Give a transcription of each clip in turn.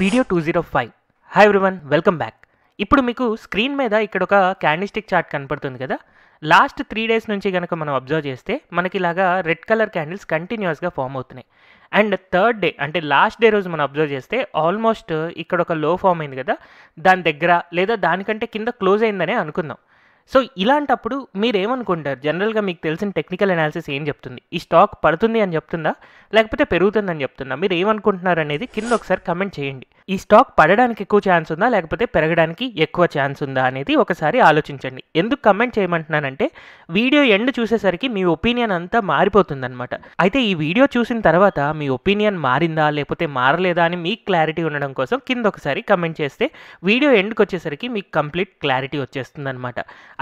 video two zero five hi everyone welcome back ఇప్పుడు మీకు screen మీద ఇక్కడ ఒక క్యాండిస్టిక్ చార్ట్ కనపడుతుంది కదా లాస్ట్ త్రీ డేస్ నుంచి కనుక మనం అబ్జర్వ్ చేస్తే మనకి ఇలాగా రెడ్ కలర్ క్యాండిల్స్ కంటిన్యూస్గా ఫామ్ అవుతున్నాయి అండ్ థర్డ్ డే అంటే లాస్ట్ డే రోజు మనం అబ్జర్వ్ చేస్తే ఆల్మోస్ట్ ఇక్కడ ఒక లో ఫామ్ అయింది కదా దాని దగ్గర లేదా దానికంటే కింద క్లోజ్ అయిందనే అనుకుందాం సో ఇలాంటప్పుడు మీరు ఏమనుకుంటారు జనరల్గా మీకు తెలిసిన టెక్నికల్ అనాలిసిస్ ఏం చెప్తుంది ఈ స్టాక్ పడుతుంది అని చెప్తుందా లేకపోతే అని చెప్తుందా మీరు ఏమనుకుంటున్నారు అనేది కింద ఒకసారి కమెంట్ చేయండి ఈ స్టాక్ పడడానికి ఎక్కువ ఛాన్స్ ఉందా లేకపోతే పెరగడానికి ఎక్కువ ఛాన్స్ ఉందా అనేది ఒకసారి ఆలోచించండి ఎందుకు కమెంట్ చేయమంటున్నానంటే వీడియో ఎండ్ చూసేసరికి మీ ఒపీనియన్ అంతా మారిపోతుందనమాట అయితే ఈ వీడియో చూసిన తర్వాత మీ ఒపీనియన్ మారిందా లేకపోతే మారలేదా అని మీకు క్లారిటీ ఉండడం కోసం కింద ఒకసారి కమెంట్ చేస్తే వీడియో ఎండ్కి వచ్చేసరికి మీకు కంప్లీట్ క్లారిటీ వచ్చేస్తుందనమాట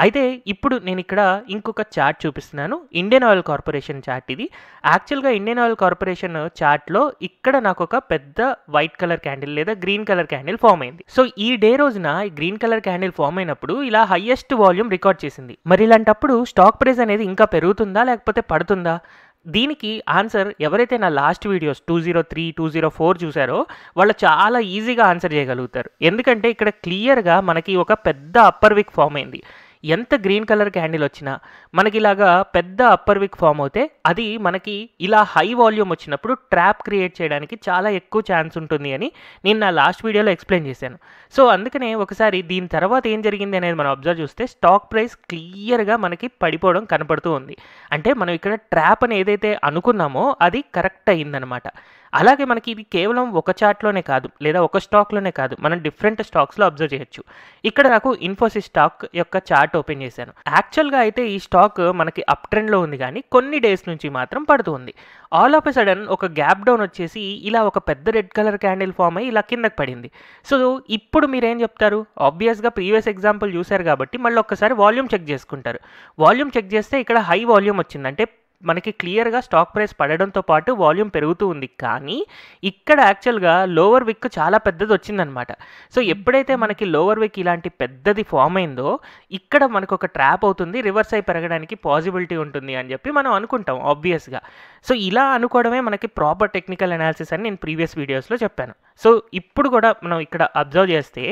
అయితే ఇప్పుడు నేను ఇక్కడ ఇంకొక చార్ట్ చూపిస్తున్నాను ఇండియన్ ఆయిల్ కార్పొరేషన్ చార్ట్ ఇది యాక్చువల్గా ఇండియన్ ఆయిల్ కార్పొరేషన్ చార్ట్లో ఇక్కడ నాకు ఒక పెద్ద వైట్ కలర్ క్యాండిల్ లేదా గ్రీన్ కలర్ క్యాండిల్ ఫామ్ అయింది సో ఈ డే రోజున ఈ గ్రీన్ కలర్ క్యాండిల్ ఫామ్ అయినప్పుడు ఇలా హయ్యెస్ట్ వాల్యూమ్ రికార్డ్ చేసింది మరి ఇలాంటప్పుడు స్టాక్ ప్రైస్ అనేది ఇంకా పెరుగుతుందా లేకపోతే పడుతుందా దీనికి ఆన్సర్ ఎవరైతే నా last videos two zero three two zero four చూసారో వాళ్ళు చాలా ఈజీగా ఆన్సర్ చేయగలుగుతారు ఎందుకంటే ఇక్కడ క్లియర్గా మనకి ఒక పెద్ద అప్పర్ విక్ ఫామ్ అయింది ఎంత గ్రీన్ కలర్ క్యాండిల్ వచ్చినా మనకి ఇలాగా పెద్ద అప్పర్ విక్ ఫామ్ అవుతే అది మనకి ఇలా హై వాల్యూమ్ వచ్చినప్పుడు ట్రాప్ క్రియేట్ చేయడానికి చాలా ఎక్కువ ఛాన్స్ ఉంటుంది అని నేను నా లాస్ట్ వీడియోలో ఎక్స్ప్లెయిన్ చేశాను సో అందుకనే ఒకసారి దీని తర్వాత ఏం జరిగింది అనేది మనం అబ్జర్వ్ చూస్తే స్టాక్ ప్రైస్ క్లియర్గా మనకి పడిపోవడం కనపడుతూ ఉంది అంటే మనం ఇక్కడ ట్రాప్ అని ఏదైతే అనుకున్నామో అది కరెక్ట్ అయ్యిందనమాట అలాగే మనకి ఇది కేవలం ఒక చార్ట్లోనే కాదు లేదా ఒక స్టాక్లోనే కాదు మనం డిఫరెంట్ స్టాక్స్లో అబ్జర్వ్ చేయొచ్చు ఇక్కడ నాకు ఇన్ఫోసిస్ స్టాక్ యొక్క చార్ట్ ఓపెన్ చేశాను యాక్చువల్గా అయితే ఈ స్టాక్ మనకి అప్ ట్రెండ్లో ఉంది కానీ కొన్ని డేస్ నుంచి మాత్రం పడుతుంది ఆల్ ఆఫ్ ఎ సడన్ ఒక గ్యాప్ డౌన్ వచ్చేసి ఇలా ఒక పెద్ద రెడ్ కలర్ క్యాండిల్ ఫామ్ అయ్యి ఇలా కిందకి పడింది సో ఇప్పుడు మీరేం చెప్తారు ఆబ్వియస్గా ప్రీవియస్ ఎగ్జాంపుల్ చూశారు కాబట్టి మళ్ళీ ఒక్కసారి వాల్యూమ్ చెక్ చేసుకుంటారు వాల్యూమ్ చెక్ చేస్తే ఇక్కడ హై వాల్యూమ్ వచ్చిందంటే మనకి క్లియర్గా స్టాక్ ప్రైస్ పడడంతో పాటు వాల్యూమ్ పెరుగుతూ ఉంది కానీ ఇక్కడ యాక్చువల్గా లోవర్ విక్ చాలా పెద్దది వచ్చిందనమాట సో ఎప్పుడైతే మనకి లోవర్ విక్ ఇలాంటి పెద్దది ఫామ్ అయిందో ఇక్కడ మనకు ఒక ట్రాప్ అవుతుంది రివర్స్ అయి పెరగడానికి పాసిబిలిటీ ఉంటుంది అని చెప్పి మనం అనుకుంటాం ఆబ్వియస్గా సో ఇలా అనుకోవడమే మనకి ప్రాపర్ టెక్నికల్ అనాలిసిస్ అని నేను ప్రీవియస్ వీడియోస్లో చెప్పాను సో ఇప్పుడు కూడా మనం ఇక్కడ అబ్జర్వ్ చేస్తే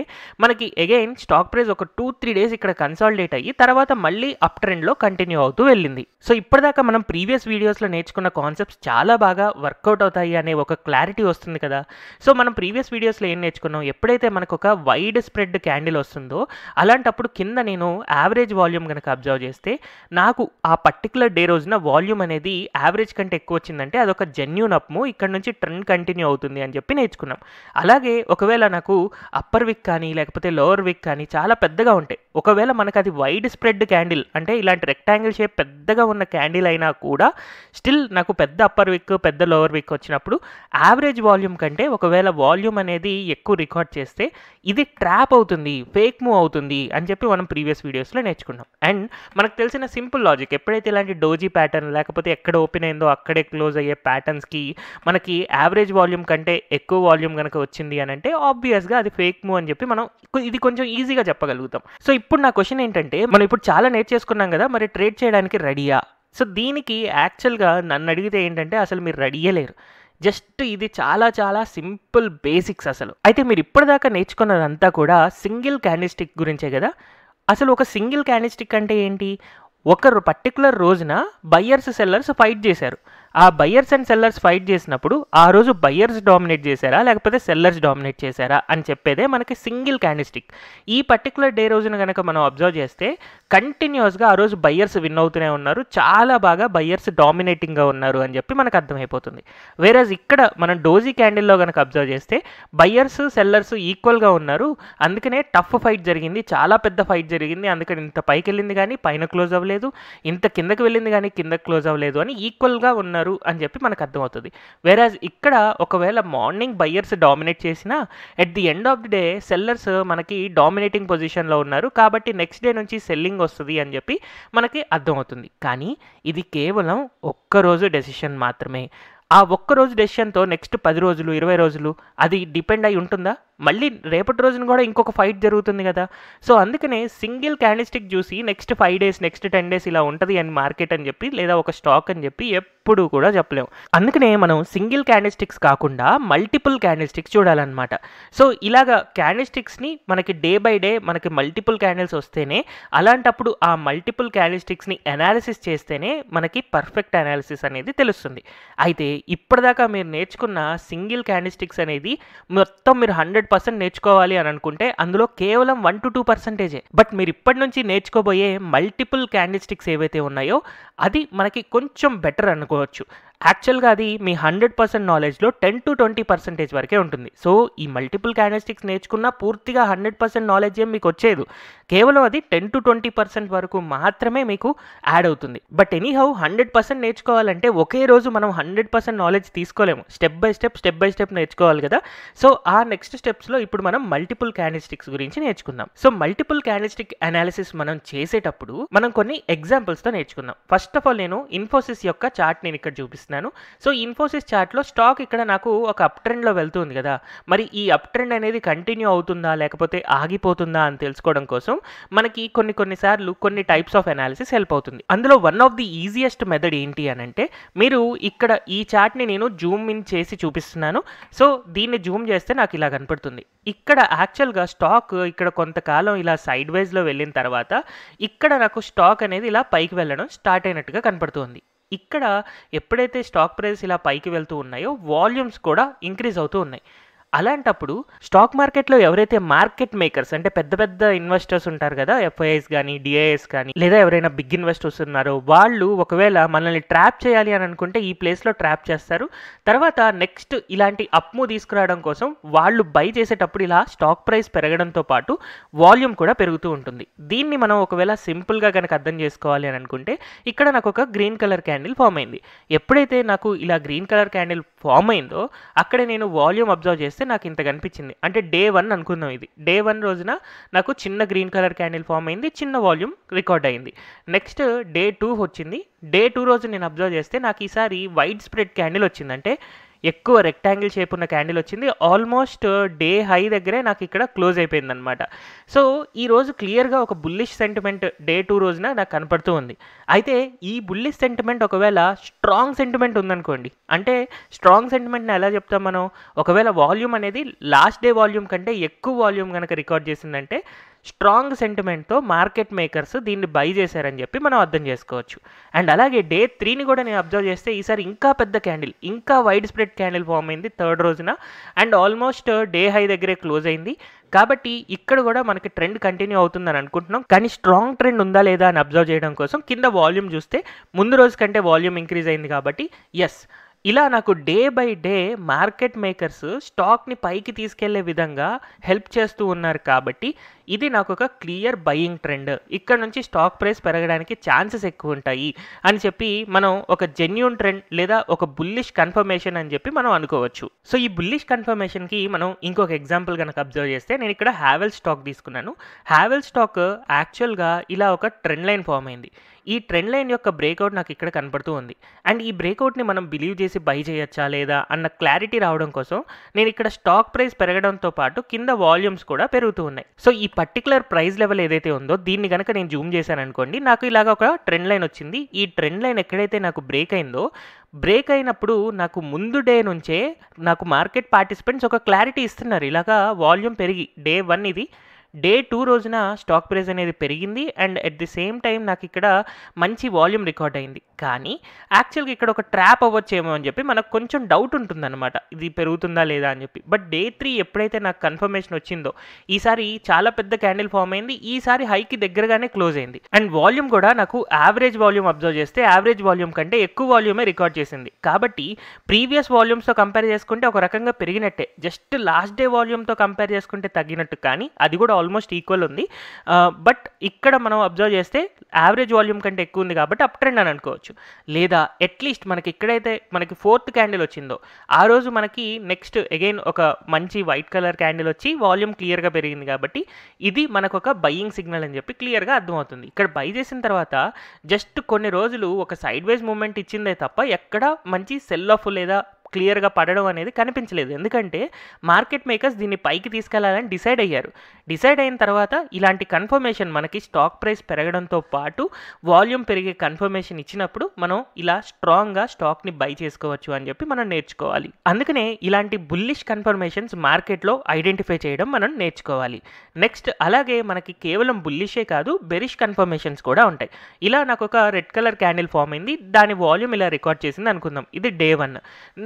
మనకి అగైన్ స్టాక్ ప్రైస్ ఒక టూ త్రీ డేస్ ఇక్కడ కన్సాలిడేట్ అయ్యి తర్వాత మళ్ళీ అప్ ట్రెండ్లో కంటిన్యూ అవుతూ వెళ్ళింది సో ఇప్పటిదాకా మనం ప్రీ ప్రీవియస్ వీడియోస్లో నేర్చుకున్న కాన్సెప్ట్స్ చాలా బాగా వర్కౌట్ అవుతాయి అనే ఒక క్లారిటీ వస్తుంది కదా సో మనం ప్రీవియస్ వీడియోస్లో ఏం నేర్చుకున్నాం ఎప్పుడైతే మనకు ఒక వైడ్ స్ప్రెడ్ క్యాండిల్ వస్తుందో అలాంటప్పుడు కింద నేను యావరేజ్ వాల్యూమ్ కనుక అబ్జర్వ్ చేస్తే నాకు ఆ పర్టికులర్ డే రోజున వాల్యూమ్ అనేది యావరేజ్ కంటే ఎక్కువ వచ్చిందంటే అదొక జెన్యున్ అప్ము ఇక్కడ నుంచి ట్రెండ్ కంటిన్యూ అవుతుంది అని చెప్పి నేర్చుకున్నాం అలాగే ఒకవేళ నాకు అప్పర్ విక్ కానీ లేకపోతే లోవర్ విక్ కానీ చాలా పెద్దగా ఉంటాయి ఒకవేళ మనకు అది వైడ్ స్ప్రెడ్ క్యాండిల్ అంటే ఇలాంటి రెక్టాంగిల్ షేప్ పెద్దగా ఉన్న క్యాండిల్ అయినా కూడా కూడా స్టిల్ నాకు పెద్ద అప్పర్ విక్ పెద్ద లోవర్ విక్ వచ్చినప్పుడు యావరేజ్ వాల్యూమ్ కంటే ఒకవేళ వాల్యూమ్ అనేది ఎక్కువ రికార్డ్ చేస్తే ఇది ట్రాప్ అవుతుంది ఫేక్ మూవ్ అవుతుంది అని చెప్పి మనం ప్రీవియస్ వీడియోస్లో నేర్చుకున్నాం అండ్ మనకు తెలిసిన సింపుల్ లాజిక్ ఎప్పుడైతే ఇలాంటి డోజీ ప్యాటర్న్ లేకపోతే ఎక్కడ ఓపెన్ అయిందో అక్కడే క్లోజ్ అయ్యే ప్యాటర్న్స్కి మనకి యావరేజ్ వాల్యూమ్ కంటే ఎక్కువ వాల్యూమ్ కనుక వచ్చింది అని అంటే ఆబ్వియస్గా అది ఫేక్ మూవ్ అని చెప్పి మనం ఇది కొంచెం ఈజీగా చెప్పగలుగుతాం సో ఇప్పుడు నా క్వశ్చన్ ఏంటంటే మనం ఇప్పుడు చాలా నేర్చేసుకున్నాం కదా మరి ట్రేడ్ చేయడానికి రెడీయా సో దీనికి యాక్చువల్గా నన్ను అడిగితే ఏంటంటే అసలు మీరు రెడీ అయ్యలేరు జస్ట్ ఇది చాలా చాలా సింపుల్ బేసిక్స్ అసలు అయితే మీరు ఇప్పటిదాకా నేర్చుకున్నదంతా కూడా సింగిల్ క్యాండిస్టిక్ గురించే కదా అసలు ఒక సింగిల్ క్యాండిస్టిక్ అంటే ఏంటి ఒక పర్టికులర్ రోజున బయ్యర్స్ సెల్లర్స్ ఫైట్ చేశారు ఆ బయ్యర్స్ అండ్ సెల్లర్స్ ఫైట్ చేసినప్పుడు ఆ రోజు బయ్యర్స్ డామినేట్ చేశారా లేకపోతే సెల్లర్స్ డామినేట్ చేశారా అని చెప్పేదే మనకి సింగిల్ క్యాండిస్టిక్ ఈ పర్టికులర్ డే రోజున కనుక మనం అబ్జర్వ్ చేస్తే కంటిన్యూస్గా ఆ రోజు బయ్యర్స్ విన్ అవుతూనే ఉన్నారు చాలా బాగా బయ్యర్స్ డామినేటింగ్గా ఉన్నారు అని చెప్పి మనకు అర్థమైపోతుంది వేరేజ్ ఇక్కడ మనం డోజీ క్యాండిల్లో కనుక అబ్జర్వ్ చేస్తే బయ్యర్స్ సెల్లర్స్ ఈక్వల్గా ఉన్నారు అందుకనే టఫ్ ఫైట్ జరిగింది చాలా పెద్ద ఫైట్ జరిగింది అందుకని ఇంత పైకి వెళ్ళింది కానీ పైన క్లోజ్ అవ్వలేదు ఇంత కిందకి వెళ్ళింది కానీ కిందకి క్లోజ్ అవ్వలేదు అని ఈక్వల్గా ఉన్నారు చేస్తున్నారు అని చెప్పి మనకు అర్థమవుతుంది వేరాజ్ ఇక్కడ ఒకవేళ మార్నింగ్ బయ్యర్స్ డామినేట్ చేసినా at the end of the day sellers మనకి డామినేటింగ్ పొజిషన్లో ఉన్నారు కాబట్టి నెక్స్ట్ డే నుంచి సెల్లింగ్ వస్తుంది అని చెప్పి మనకి అర్థమవుతుంది కానీ ఇది కేవలం ఒక్కరోజు డెసిషన్ మాత్రమే ఆ ఒక్కరోజు డెసిషన్తో నెక్స్ట్ పది రోజులు ఇరవై రోజులు అది డిపెండ్ అయి ఉంటుందా మళ్ళీ రేపటి రోజున కూడా ఇంకొక ఫైట్ జరుగుతుంది కదా సో అందుకనే సింగిల్ క్యాండిస్టిక్ చూసి next five days next ten days ఇలా ఉంటుంది అని మార్కెట్ అని చెప్పి లేదా ఒక స్టాక్ అని చెప్పి ఎప్పుడు కూడా చెప్పలేము అందుకనే మనం సింగిల్ క్యాండిస్టిక్స్ కాకుండా మల్టిపుల్ క్యాండిస్టిక్స్ చూడాలన్నమాట సో ఇలాగ క్యాండిస్టిక్స్ని మనకి డే బై డే మనకి మల్టిపుల్ క్యాండిల్స్ వస్తేనే అలాంటప్పుడు ఆ మల్టిపుల్ క్యాండిస్టిక్స్ని అనాలిసిస్ చేస్తేనే మనకి పర్ఫెక్ట్ అనాలిసిస్ అనేది తెలుస్తుంది అయితే ఇప్పటిదాకా మీరు నేర్చుకున్న సింగిల్ క్యాండిస్టిక్స్ అనేది మొత్తం మీరు హండ్రెడ్ పర్సెంట్ నేర్చుకోవాలి అని అనుకుంటే అందులో కేవలం వన్ టు టూ పర్సెంటేజే బట్ మీరు ఇప్పటి నుంచి నేర్చుకోబోయే మల్టిపుల్ క్యాండిస్టిక్స్ ఏవైతే ఉన్నాయో అది మనకి కొంచెం బెటర్ అనుకోవచ్చు యాక్చువల్గా అది మీ హండ్రెడ్ పర్సెంట్ నాలెడ్జ్లో టెన్ టు ట్వంటీ పర్సెంటేజ్ వరకే ఉంటుంది సో ఈ మల్టిపుల్ క్యానస్టిక్స్ నేర్చుకున్న పూర్తిగా హండ్రెడ్ పర్సెంట్ నాలెడ్జ్ ఏం మీకు వచ్చేది కేవలం అది టెన్ టు ట్వంటీ పర్సెంట్ వరకు మాత్రమే మీకు యాడ్ అవుతుంది బట్ ఎనీహౌ హండ్రెడ్ పర్సెంట్ నేర్చుకోవాలంటే ఒకే రోజు మనం హండ్రెడ్ పర్సెంట్ నాలెడ్జ్ తీసుకోలేము step by step step by step నేర్చుకోవాలి కదా సో ఆ నెక్స్ట్ స్టెప్స్లో ఇప్పుడు మనం మల్టిపుల్ క్యానస్టిక్స్ గురించి నేర్చుకుందాం సో మల్టిపుల్ క్యానస్టిక్ అనాలిసిస్ మనం చేసేటప్పుడు మనం కొన్ని ఎగ్జాంపుల్స్తో నేర్చుకుందాం ఫస్ట్ ఆఫ్ ఆల్ నేను ఇన్ఫోసిస్ యొక్క చార్ట్ నేను ఇక్కడ చూపిస్తాను చేస్తున్నాను సో ఇన్ఫోసిస్ చార్ట్లో స్టాక్ ఇక్కడ నాకు ఒక అప్ ట్రెండ్లో వెళ్తుంది కదా మరి ఈ అప్ ట్రెండ్ అనేది కంటిన్యూ అవుతుందా లేకపోతే ఆగిపోతుందా అని తెలుసుకోవడం కోసం మనకి కొన్ని కొన్నిసార్లు కొన్ని టైప్స్ ఆఫ్ అనాలిసిస్ హెల్ప్ అవుతుంది అందులో one of the easiest method ఏంటి అని అంటే మీరు ఇక్కడ ఈ చార్ట్ని నేను జూమ్ ఇన్ చేసి చూపిస్తున్నాను సో దీన్ని జూమ్ చేస్తే నాకు ఇలా కనపడుతుంది ఇక్కడ యాక్చువల్గా స్టాక్ ఇక్కడ కొంతకాలం ఇలా సైడ్ వైజ్లో వెళ్ళిన తర్వాత ఇక్కడ నాకు స్టాక్ అనేది ఇలా పైకి వెళ్ళడం స్టార్ట్ అయినట్టుగా కనపడుతుంది ఇక్కడ ఎప్పుడైతే స్టాక్ ప్రైస్ ఇలా పైకి వెళ్తూ ఉన్నాయో వాల్యూమ్స్ కూడా ఇంక్రీజ్ అవుతూ ఉన్నాయి అలాంటప్పుడు స్టాక్ మార్కెట్లో ఎవరైతే మార్కెట్ మేకర్స్ అంటే పెద్ద పెద్ద ఇన్వెస్టర్స్ ఉంటారు కదా ఎఫ్ఐఎస్ కానీ డిఐఎస్ కానీ లేదా ఎవరైనా బిగ్ ఇన్వెస్టర్స్ ఉన్నారో వాళ్ళు ఒకవేళ మనల్ని ట్రాప్ చేయాలి అని అనుకుంటే ఈ ప్లేస్లో ట్రాప్ చేస్తారు తర్వాత నెక్స్ట్ ఇలాంటి అప్ము తీసుకురావడం కోసం వాళ్ళు బై చేసేటప్పుడు ఇలా స్టాక్ ప్రైస్ పెరగడంతో పాటు వాల్యూమ్ కూడా పెరుగుతూ ఉంటుంది దీన్ని మనం ఒకవేళ సింపుల్గా కనుక అర్థం చేసుకోవాలి అని అనుకుంటే ఇక్కడ నాకు ఒక గ్రీన్ కలర్ క్యాండిల్ ఫామ్ అయింది ఎప్పుడైతే నాకు ఇలా గ్రీన్ కలర్ క్యాండిల్ ఫామ్ అయిందో అక్కడ నేను వాల్యూమ్ అబ్జర్వ్ చేస్తే చూస్తే నాకు ఇంత కనిపించింది అంటే డే వన్ అనుకుందాం ఇది డే వన్ రోజున నాకు చిన్న గ్రీన్ కలర్ క్యాండిల్ ఫామ్ అయింది చిన్న వాల్యూమ్ రికార్డ్ అయింది నెక్స్ట్ డే టూ వచ్చింది డే టూ రోజు నేను అబ్జర్వ్ చేస్తే నాకు ఈసారి వైడ్ స్ప్రెడ్ క్యాండిల్ వచ్చింది అంటే ఎక్కువ రెక్టాంగిల్ షేప్ ఉన్న క్యాండిల్ వచ్చింది ఆల్మోస్ట్ డే హై దగ్గరే నాకు ఇక్కడ క్లోజ్ అయిపోయింది అనమాట సో ఈరోజు క్లియర్గా ఒక బుల్లిష్ సెంటిమెంట్ డే టూ రోజున నాకు కనపడుతూ ఉంది అయితే ఈ బుల్లిష్ సెంటిమెంట్ ఒకవేళ స్ట్రాంగ్ సెంటిమెంట్ ఉందనుకోండి అంటే స్ట్రాంగ్ సెంటిమెంట్ని ఎలా చెప్తాం మనం ఒకవేళ వాల్యూమ్ అనేది లాస్ట్ డే వాల్యూమ్ కంటే ఎక్కువ వాల్యూమ్ కనుక రికార్డ్ చేసిందంటే స్ట్రాంగ్ సెంటిమెంట్తో మార్కెట్ మేకర్స్ దీన్ని బై చేశారని చెప్పి మనం అర్థం చేసుకోవచ్చు అండ్ అలాగే డే త్రీని కూడా నేను అబ్జర్వ్ చేస్తే ఈసారి ఇంకా పెద్ద క్యాండిల్ ఇంకా వైడ్ స్ప్రెడ్ క్యాండిల్ ఫామ్ అయింది థర్డ్ రోజున అండ్ ఆల్మోస్ట్ డే హై దగ్గరే క్లోజ్ అయింది కాబట్టి ఇక్కడ కూడా మనకి ట్రెండ్ కంటిన్యూ అవుతుందని అనుకుంటున్నాం కానీ స్ట్రాంగ్ ట్రెండ్ ఉందా లేదా అని అబ్జర్వ్ చేయడం కోసం కింద వాల్యూమ్ చూస్తే ముందు రోజు కంటే వాల్యూమ్ ఇంక్రీజ్ అయింది కాబట్టి ఎస్ ఇలా నాకు day by day market makers స్టాక్ని పైకి తీసుకెళ్లే విధంగా హెల్ప్ చేస్తూ ఉన్నారు కాబట్టి ఇది నాకు ఒక క్లియర్ బయింగ్ ట్రెండ్ ఇక్కడ నుంచి స్టాక్ ప్రైస్ పెరగడానికి ఛాన్సెస్ ఎక్కువ ఉంటాయి అని చెప్పి మనం ఒక జెన్యున్ ట్రెండ్ లేదా ఒక బుల్లిష్ కన్ఫర్మేషన్ అని చెప్పి మనం అనుకోవచ్చు సో ఈ బుల్లిష్ కన్ఫర్మేషన్కి మనం ఇంకొక ఎగ్జాంపుల్ కనుక అబ్జర్వ్ చేస్తే నేను ఇక్కడ హ్యావెల్ స్టాక్ తీసుకున్నాను హ్యావెల్ స్టాక్ యాక్చువల్గా ఇలా ఒక ట్రెండ్ లైన్ ఫామ్ అయింది ఈ ట్రెండ్ లైన్ యొక్క బ్రేక్అవుట్ నాకు ఇక్కడ కనపడుతూ ఉంది అండ్ ఈ బ్రేక్అవుట్ని మనం బిలీవ్ చేసి బై చేయొచ్చా లేదా అన్న క్లారిటీ రావడం కోసం నేను ఇక్కడ స్టాక్ ప్రైస్ పెరగడంతో పాటు కింద వాల్యూమ్స్ కూడా పెరుగుతూ ఉన్నాయి సో ఈ పర్టికులర్ ప్రైజ్ లెవెల్ ఏదైతే ఉందో దీన్ని కనుక నేను జూమ్ చేశాను అనుకోండి నాకు ఇలాగ ఒక ట్రెండ్ లైన్ వచ్చింది ఈ ట్రెండ్ లైన్ ఎక్కడైతే నాకు బ్రేక్ అయిందో బ్రేక్ అయినప్పుడు నాకు ముందు డే నుంచే నాకు మార్కెట్ పార్టిసిపెంట్స్ ఒక క్లారిటీ ఇస్తున్నారు ఇలాగా వాల్యూమ్ పెరిగి డే వన్ ఇది డే టూ రోజున స్టాక్ ప్రైస్ అనేది పెరిగింది and at the same time నాకు ఇక్కడ మంచి వాల్యూమ్ రికార్డ్ అయింది కానీ యాక్చువల్గా ఇక్కడ ఒక ట్రాప్ అవ్వచ్చేమో అని చెప్పి మనకు కొంచెం డౌట్ ఉంటుందన్నమాట ఇది పెరుగుతుందా లేదా అని చెప్పి బట్ డే త్రీ ఎప్పుడైతే నాకు కన్ఫర్మేషన్ వచ్చిందో ఈసారి చాలా పెద్ద క్యాండిల్ ఫామ్ అయింది ఈసారి హైకి దగ్గరగానే క్లోజ్ అయింది అండ్ వాల్యూమ్ కూడా నాకు యావరేజ్ వాల్యూమ్ అబ్జర్వ్ చేస్తే యావరేజ్ వాల్యూమ్ కంటే ఎక్కువ వాల్యూమే రికార్డ్ చేసింది కాబట్టి ప్రీవియస్ వాల్యూమ్స్తో కంపేర్ చేసుకుంటే ఒక రకంగా పెరిగినట్టే జస్ట్ లాస్ట్ డే వాల్యూమ్తో కంపేర్ చేసుకుంటే తగ్గినట్టు కానీ అది కూడా ఆల్మోస్ట్ ఈక్వల్ ఉంది బట్ ఇక్కడ మనం అబ్జర్వ్ చేస్తే యావరేజ్ వాల్యూమ్ కంటే ఎక్కువ ఉంది కాబట్టి అప్ ట్రెండ్ అని అనుకోవచ్చు చేయొచ్చు లేదా అట్లీస్ట్ మనకి ఎక్కడైతే మనకి ఫోర్త్ క్యాండిల్ వచ్చిందో ఆ రోజు మనకి నెక్స్ట్ అగైన్ ఒక మంచి వైట్ కలర్ క్యాండిల్ వచ్చి వాల్యూమ్ క్లియర్గా పెరిగింది కాబట్టి ఇది మనకు ఒక బయ్యింగ్ సిగ్నల్ అని చెప్పి క్లియర్గా అర్థమవుతుంది ఇక్కడ బై చేసిన తర్వాత జస్ట్ కొన్ని రోజులు ఒక సైడ్ వేస్ మూమెంట్ ఇచ్చిందే తప్ప ఎక్కడ మంచి సెల్ ఆఫ్ లేదా క్లియర్గా పడడం అనేది కనిపించలేదు ఎందుకంటే మార్కెట్ మేకర్స్ దీన్ని పైకి తీసుకెళ్లాలని డిసైడ్ అయ్యారు డిసైడ్ అయిన తర్వాత ఇలాంటి కన్ఫర్మేషన్ మనకి స్టాక్ ప్రైస్ పెరగడంతో పాటు వాల్యూమ్ పెరిగే కన్ఫర్మేషన్ ఇచ్చినప్పుడు మనం ఇలా స్ట్రాంగ్గా స్టాక్ని బై చేసుకోవచ్చు అని చెప్పి మనం నేర్చుకోవాలి అందుకనే ఇలాంటి బుల్లిష్ కన్ఫర్మేషన్స్ మార్కెట్లో ఐడెంటిఫై చేయడం మనం నేర్చుకోవాలి నెక్స్ట్ అలాగే మనకి కేవలం బుల్లిషే కాదు బెరిష్ కన్ఫర్మేషన్స్ కూడా ఉంటాయి ఇలా నాకు ఒక రెడ్ కలర్ క్యాండిల్ ఫామ్ అయింది దాని వాల్యూమ్ ఇలా రికార్డ్ చేసింది అనుకుందాం ఇది డే వన్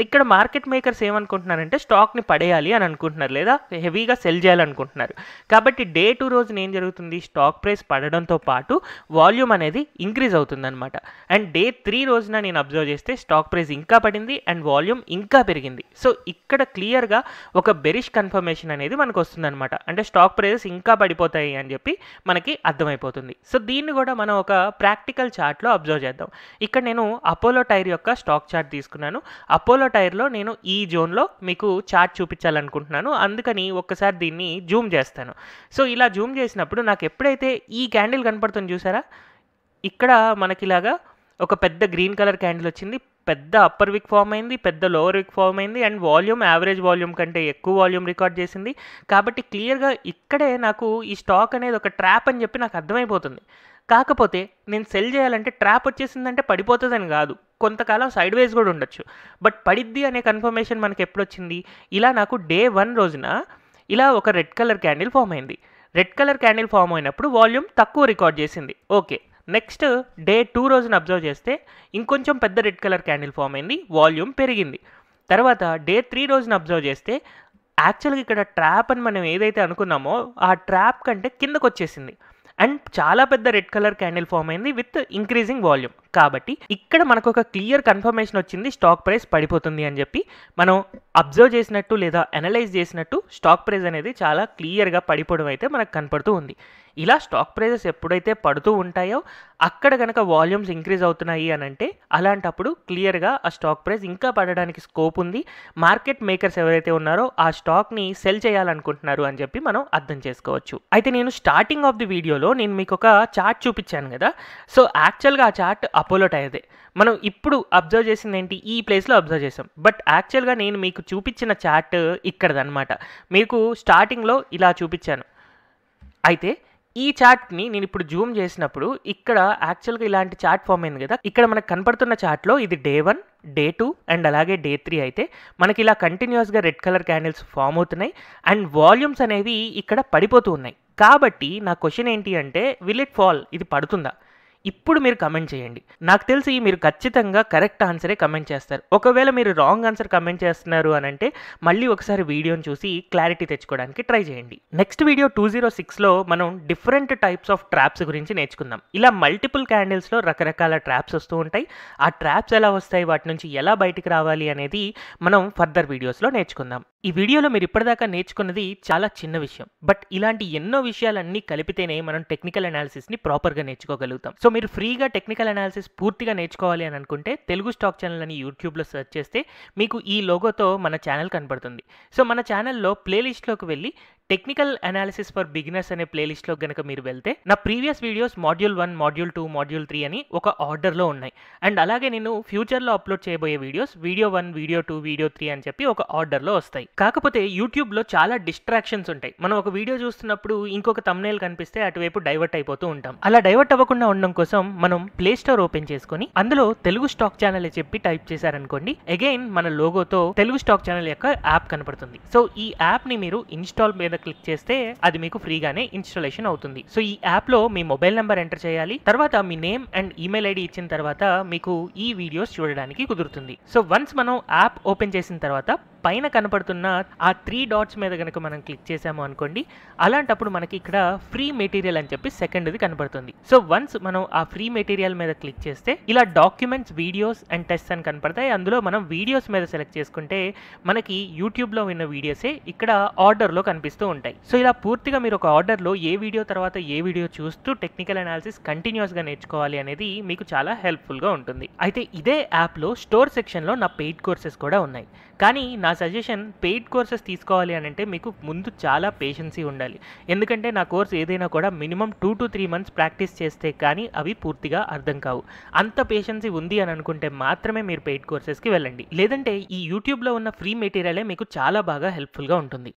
ఇక్కడ ఇక్కడ మార్కెట్ మేకర్స్ ఏమనుకుంటున్నారంటే స్టాక్ని పడేయాలి అని అనుకుంటున్నారు లేదా హెవీగా సెల్ చేయాలనుకుంటున్నారు కాబట్టి డే టు రోజున ఏం జరుగుతుంది స్టాక్ ప్రైస్ పడడంతో పాటు వాల్యూమ్ అనేది ఇంక్రీజ్ అవుతుందన్నమాట అండ్ డే త్రీ రోజున నేను అబ్జర్వ్ చేస్తే స్టాక్ ప్రైస్ ఇంకా పడింది అండ్ వాల్యూమ్ ఇంకా పెరిగింది సో ఇక్కడ క్లియర్గా ఒక బెరిష్ కన్ఫర్మేషన్ అనేది మనకు వస్తుందన్నమాట అంటే స్టాక్ ప్రైజెస్ ఇంకా పడిపోతాయి అని చెప్పి మనకి అర్థమైపోతుంది సో దీన్ని కూడా మనం ఒక ప్రాక్టికల్ చార్ట్లో అబ్జర్వ్ చేద్దాం ఇక్కడ నేను అపోలో టైర్ యొక్క స్టాక్ చార్ట్ తీసుకున్నాను అపోలో టైర్ ఎంపైర్లో నేను ఈ జోన్లో మీకు చార్ట్ చూపించాలనుకుంటున్నాను అందుకని ఒక్కసారి దీన్ని జూమ్ చేస్తాను సో ఇలా జూమ్ చేసినప్పుడు నాకు ఎప్పుడైతే ఈ క్యాండిల్ కనపడుతుంది చూసారా ఇక్కడ మనకిలాగా ఒక పెద్ద గ్రీన్ కలర్ క్యాండిల్ వచ్చింది పెద్ద అప్పర్ విక్ ఫామ్ అయింది పెద్ద లోవర్ విక్ ఫామ్ అయింది అండ్ వాల్యూమ్ యావరేజ్ వాల్యూమ్ కంటే ఎక్కువ వాల్యూమ్ రికార్డ్ చేసింది కాబట్టి క్లియర్గా ఇక్కడే నాకు ఈ స్టాక్ అనేది ఒక ట్రాప్ అని చెప్పి నాకు అర్థమైపోతుంది కాకపోతే నేను సెల్ చేయాలంటే ట్రాప్ వచ్చేసిందంటే పడిపోతుందని కాదు కొంతకాలం సైడ్ వేస్ కూడా ఉండొచ్చు బట్ పడిద్ది అనే కన్ఫర్మేషన్ మనకి ఎప్పుడు వచ్చింది ఇలా నాకు డే వన్ రోజున ఇలా ఒక రెడ్ కలర్ క్యాండిల్ ఫామ్ అయింది రెడ్ కలర్ క్యాండిల్ ఫామ్ అయినప్పుడు వాల్యూమ్ తక్కువ రికార్డ్ చేసింది ఓకే నెక్స్ట్ డే టూ రోజున అబ్జర్వ్ చేస్తే ఇంకొంచెం పెద్ద రెడ్ కలర్ క్యాండిల్ ఫామ్ అయింది వాల్యూమ్ పెరిగింది తర్వాత డే త్రీ రోజున అబ్జర్వ్ చేస్తే యాక్చువల్గా ఇక్కడ ట్రాప్ అని మనం ఏదైతే అనుకున్నామో ఆ ట్రాప్ కంటే కిందకు వచ్చేసింది అండ్ చాలా పెద్ద రెడ్ కలర్ క్యాండిల్ ఫామ్ అయింది విత్ ఇంక్రీజింగ్ వాల్యూమ్ కాబట్టి ఇక్కడ మనకు ఒక క్లియర్ కన్ఫర్మేషన్ వచ్చింది స్టాక్ ప్రైస్ పడిపోతుంది అని చెప్పి మనం అబ్జర్వ్ చేసినట్టు లేదా అనలైజ్ చేసినట్టు స్టాక్ ప్రైస్ అనేది చాలా క్లియర్గా పడిపోవడం అయితే మనకు కనపడుతూ ఉంది ఇలా స్టాక్ ప్రైజెస్ ఎప్పుడైతే పడుతూ ఉంటాయో అక్కడ కనుక వాల్యూమ్స్ ఇంక్రీజ్ అవుతున్నాయి అని అంటే అలాంటప్పుడు క్లియర్గా ఆ స్టాక్ ప్రైస్ ఇంకా పడడానికి స్కోప్ ఉంది మార్కెట్ మేకర్స్ ఎవరైతే ఉన్నారో ఆ స్టాక్ని సెల్ చేయాలనుకుంటున్నారు అని చెప్పి మనం అర్థం చేసుకోవచ్చు అయితే నేను స్టార్టింగ్ ఆఫ్ ది వీడియోలో నేను మీకు ఒక చార్ట్ చూపించాను కదా సో యాక్చువల్గా ఆ చార్ట్ అపోలో టైదే మనం ఇప్పుడు అబ్జర్వ్ చేసింది ఏంటి ఈ ప్లేస్లో అబ్జర్వ్ చేసాం బట్ యాక్చువల్గా నేను మీకు చూపించిన చార్ట్ ఇక్కడదనమాట మీకు స్టార్టింగ్లో ఇలా చూపించాను అయితే ఈ చార్ట్ని నేను ఇప్పుడు జూమ్ చేసినప్పుడు ఇక్కడ యాక్చువల్గా ఇలాంటి చార్ట్ ఫామ్ అయింది కదా ఇక్కడ మనకు కనపడుతున్న చార్ట్లో ఇది day one day two and అలాగే డే త్రీ అయితే మనకి ఇలా కంటిన్యూస్గా రెడ్ కలర్ క్యాండిల్స్ ఫామ్ అవుతున్నాయి అండ్ వాల్యూమ్స్ అనేవి ఇక్కడ పడిపోతూ ఉన్నాయి కాబట్టి నా క్వశ్చన్ ఏంటి అంటే విల్ ఇట్ ఫాల్ ఇది పడుతుందా ఇప్పుడు మీరు కమెంట్ చేయండి నాకు తెలిసి మీరు ఖచ్చితంగా కరెక్ట్ ఆన్సరే కమెంట్ చేస్తారు ఒకవేళ మీరు రాంగ్ ఆన్సర్ కమెంట్ చేస్తున్నారు అని అంటే మళ్ళీ ఒకసారి వీడియోని చూసి క్లారిటీ తెచ్చుకోవడానికి ట్రై చేయండి నెక్స్ట్ వీడియో టూ జీరో సిక్స్లో మనం డిఫరెంట్ టైప్స్ ఆఫ్ ట్రాప్స్ గురించి నేర్చుకుందాం ఇలా మల్టిపుల్ క్యాండిల్స్లో రకరకాల ట్రాప్స్ వస్తూ ఉంటాయి ఆ ట్రాప్స్ ఎలా వస్తాయి వాటి నుంచి ఎలా బయటికి రావాలి అనేది మనం ఫర్దర్ వీడియోస్లో నేర్చుకుందాం ఈ వీడియోలో మీరు ఇప్పటిదాకా నేర్చుకున్నది చాలా చిన్న విషయం బట్ ఇలాంటి ఎన్నో విషయాలన్నీ కలిపితేనే మనం టెక్నికల్ అనాలిసిస్ని ప్రాపర్గా నేర్చుకోగలుగుతాం సో మీరు ఫ్రీగా టెక్నికల్ అనాలిసిస్ పూర్తిగా నేర్చుకోవాలి అని అనుకుంటే తెలుగు స్టాక్ ఛానల్ అని యూట్యూబ్లో సెర్చ్ చేస్తే మీకు ఈ లోగోతో మన ఛానల్ కనబడుతుంది సో మన ఛానల్లో ప్లేలిస్ట్లోకి వెళ్ళి టెక్నికల్ అనాలిసిస్ ఫర్ బిగినర్స్ అనే ప్లేలిస్ట్లో గనక మీరు వెళ్తే నా previous videos module one module two module three అని ఒక ఆర్డర్లో ఉన్నాయి అండ్ అలాగే నేను ఫ్యూచర్లో అప్లోడ్ చేయబోయే videos video one video two video three అని చెప్పి ఒక ఆర్డర్లో వస్తాయి కాకపోతే యూట్యూబ్లో చాలా డిస్ట్రాక్షన్స్ ఉంటాయి మనం ఒక వీడియో చూస్తున్నప్పుడు ఇంకొక తమ్నేల్ కనిపిస్తే అటువైపు డైవర్ట్ అయిపోతూ ఉంటాం అలా డైవర్ట్ అవ్వకుండా ఉండడం కోసం మనం ప్లే స్టోర్ ఓపెన్ చేసుకుని అందులో తెలుగు స్టాక్ ఛానల్ చెప్పి టైప్ చేశారనుకోండి అగైన్ మన లోగోతో తెలుగు స్టాక్ ఛానల్ యొక్క యాప్ కనపడుతుంది సో ఈ యాప్ని మీరు ఇన్స్టాల్ మీద క్లిక్ చేస్తే అది మీకు ఫ్రీగానే ఇన్స్టాలేషన్ అవుతుంది సో ఈ యాప్ లో మీ మొబైల్ నెంబర్ ఎంటర్ చేయాలి తర్వాత మీ నేమ్ అండ్ ఈమెయిల్ ఐడి ఇచ్చిన తర్వాత మీకు ఈ వీడియోస్ చూడడానికి కుదురుతుంది సో వన్స్ మనం యాప్ ఓపెన్ చేసిన తర్వాత పైన కనపడుతున్న ఆ త్రీ డాట్స్ మీద కనుక మనం క్లిక్ చేసాము అనుకోండి అలాంటప్పుడు మనకి ఇక్కడ ఫ్రీ మెటీరియల్ అని చెప్పి సెకండ్ది కనపడుతుంది సో వన్స్ మనం ఆ ఫ్రీ మెటీరియల్ మీద క్లిక్ చేస్తే ఇలా డాక్యుమెంట్స్ వీడియోస్ అండ్ టెస్ట్ అని కనపడతాయి అందులో మనం వీడియోస్ మీద సెలెక్ట్ చేసుకుంటే మనకి యూట్యూబ్లో ఉన్న వీడియోసే ఇక్కడ ఆర్డర్లో కనిపిస్తూ ఉంటాయి సో ఇలా పూర్తిగా మీరు ఒక ఆర్డర్లో ఏ వీడియో తర్వాత ఏ వీడియో చూస్తూ టెక్నికల్ అనాలిసిస్ కంటిన్యూస్గా నేర్చుకోవాలి అనేది మీకు చాలా హెల్ప్ఫుల్గా ఉంటుంది అయితే ఇదే యాప్లో స్టోర్ సెక్షన్లో నా పెయిడ్ కోర్సెస్ కూడా ఉన్నాయి కానీ నా సజెషన్ పెయిడ్ కోర్సెస్ తీసుకోవాలి అని అంటే మీకు ముందు చాలా పేషెన్సీ ఉండాలి ఎందుకంటే నా కోర్స్ ఏదైనా కూడా minimum two to three months practice చేస్తే కానీ అవి పూర్తిగా అర్థం కావు అంత పేషెన్సీ ఉంది అని అనుకుంటే మాత్రమే మీరు పెయిడ్ కోర్సెస్కి వెళ్ళండి లేదంటే ఈ యూట్యూబ్లో ఉన్న ఫ్రీ మెటీరియలే మీకు చాలా బాగా హెల్ప్ఫుల్గా ఉంటుంది